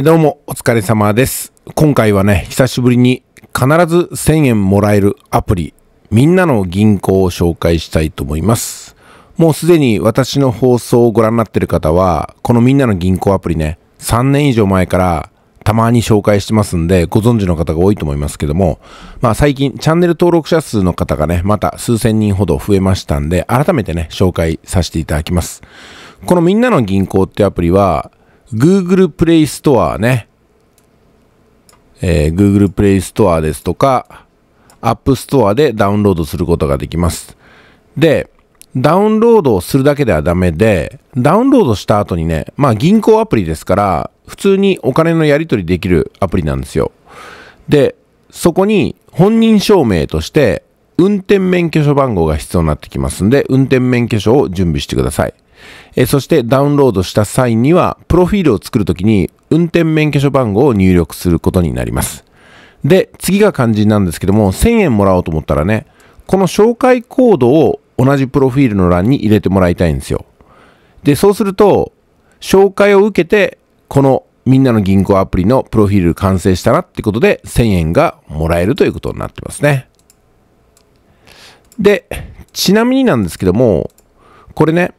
どうもお疲れ様です。今回はね、久しぶりに必ず1000円もらえるアプリ、みんなの銀行を紹介したいと思います。もうすでに私の放送をご覧になっている方は、このみんなの銀行アプリね、3年以上前からたまに紹介してますんで、ご存知の方が多いと思いますけども、まあ最近チャンネル登録者数の方がね、また数千人ほど増えましたんで、改めてね、紹介させていただきます。このみんなの銀行ってアプリは、Google Play Store ね。えー、Google Play Store ですとか、App Store でダウンロードすることができます。で、ダウンロードをするだけではダメで、ダウンロードした後にね、まあ銀行アプリですから、普通にお金のやり取りできるアプリなんですよ。で、そこに本人証明として運転免許証番号が必要になってきますんで、運転免許証を準備してください。えそしてダウンロードした際には、プロフィールを作るときに運転免許証番号を入力することになります。で、次が肝心なんですけども、1000円もらおうと思ったらね、この紹介コードを同じプロフィールの欄に入れてもらいたいんですよ。で、そうすると、紹介を受けて、このみんなの銀行アプリのプロフィール完成したなってことで、1000円がもらえるということになってますね。で、ちなみになんですけども、これね、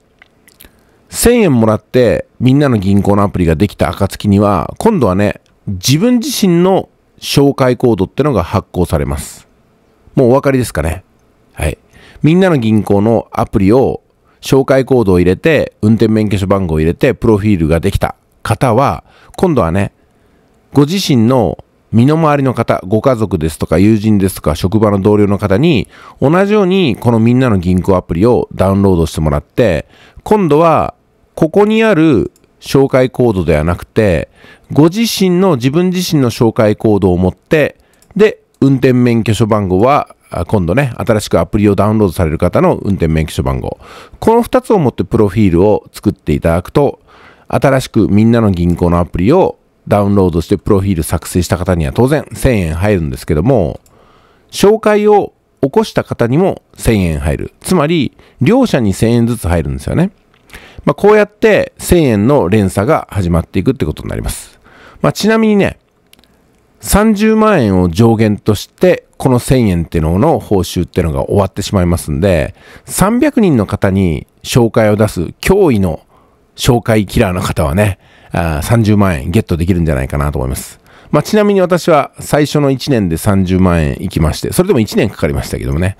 1000円もらってみんなの銀行のアプリができた暁には、今度はね、自分自身の紹介コードってのが発行されます。もうお分かりですかねはい。みんなの銀行のアプリを紹介コードを入れて、運転免許証番号を入れて、プロフィールができた方は、今度はね、ご自身の身の回りの方、ご家族ですとか友人ですとか職場の同僚の方に同じようにこのみんなの銀行アプリをダウンロードしてもらって今度はここにある紹介コードではなくて、ご自身の自分自身の紹介コードを持って、で、運転免許証番号は、今度ね、新しくアプリをダウンロードされる方の運転免許証番号。この2つを持ってプロフィールを作っていただくと、新しくみんなの銀行のアプリをダウンロードしてプロフィール作成した方には当然1000円入るんですけども、紹介を起こした方にも1000円入る。つまり、両者に1000円ずつ入るんですよね。まあ、こうやって1000円の連鎖が始まっていくってことになります。まあ、ちなみにね、30万円を上限として、この1000円っていうのの報酬っていうのが終わってしまいますんで、300人の方に紹介を出す脅威の紹介キラーの方はね、あ30万円ゲットできるんじゃないかなと思います。まあ、ちなみに私は最初の1年で30万円いきまして、それでも1年かかりましたけどもね、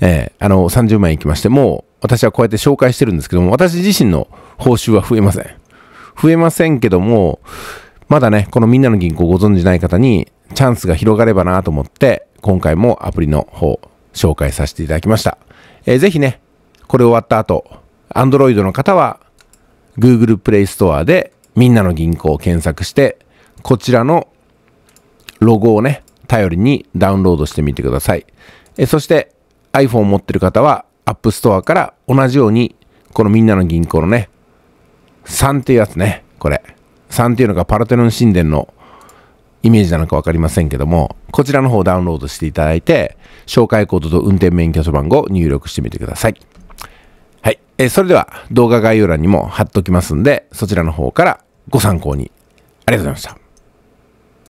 えー、あの、30万円いきまして、もう私はこうやって紹介してるんですけども、私自身の報酬は増えません。増えませんけども、まだね、このみんなの銀行ご存じない方に、チャンスが広がればなと思って、今回もアプリの方、紹介させていただきました。えー、ぜひね、これ終わった後、Android の方は、Google Play Store で、みんなの銀行を検索して、こちらのロゴをね、頼りにダウンロードしてみてください。えー、そして、iPhone 持ってる方は、アップストアから同じように、このみんなの銀行のね、3っていうやつね、これ。3っていうのがパルテノン神殿のイメージなのか分かりませんけども、こちらの方をダウンロードしていただいて、紹介コードと運転免許証番号を入力してみてください。はい。えー、それでは動画概要欄にも貼っときますんで、そちらの方からご参考に。ありがとうございました。